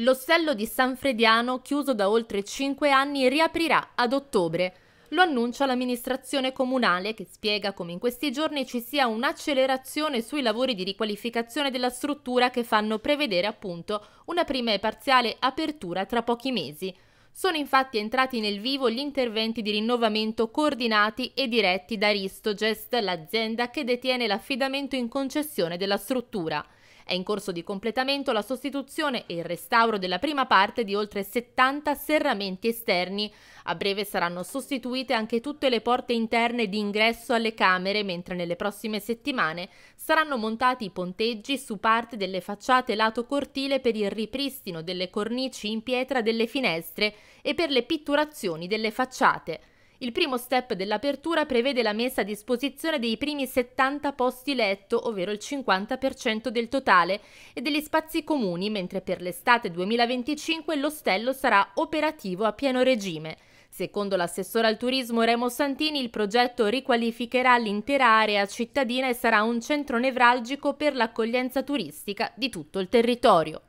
L'ostello di San Frediano, chiuso da oltre 5 anni, riaprirà ad ottobre. Lo annuncia l'amministrazione comunale che spiega come in questi giorni ci sia un'accelerazione sui lavori di riqualificazione della struttura che fanno prevedere appunto una prima e parziale apertura tra pochi mesi. Sono infatti entrati nel vivo gli interventi di rinnovamento coordinati e diretti da Aristogest, l'azienda che detiene l'affidamento in concessione della struttura. È in corso di completamento la sostituzione e il restauro della prima parte di oltre 70 serramenti esterni. A breve saranno sostituite anche tutte le porte interne di ingresso alle camere, mentre nelle prossime settimane saranno montati i ponteggi su parte delle facciate lato cortile per il ripristino delle cornici in pietra delle finestre e per le pitturazioni delle facciate. Il primo step dell'apertura prevede la messa a disposizione dei primi 70 posti letto, ovvero il 50% del totale, e degli spazi comuni, mentre per l'estate 2025 l'ostello sarà operativo a pieno regime. Secondo l'assessore al turismo Remo Santini, il progetto riqualificherà l'intera area cittadina e sarà un centro nevralgico per l'accoglienza turistica di tutto il territorio.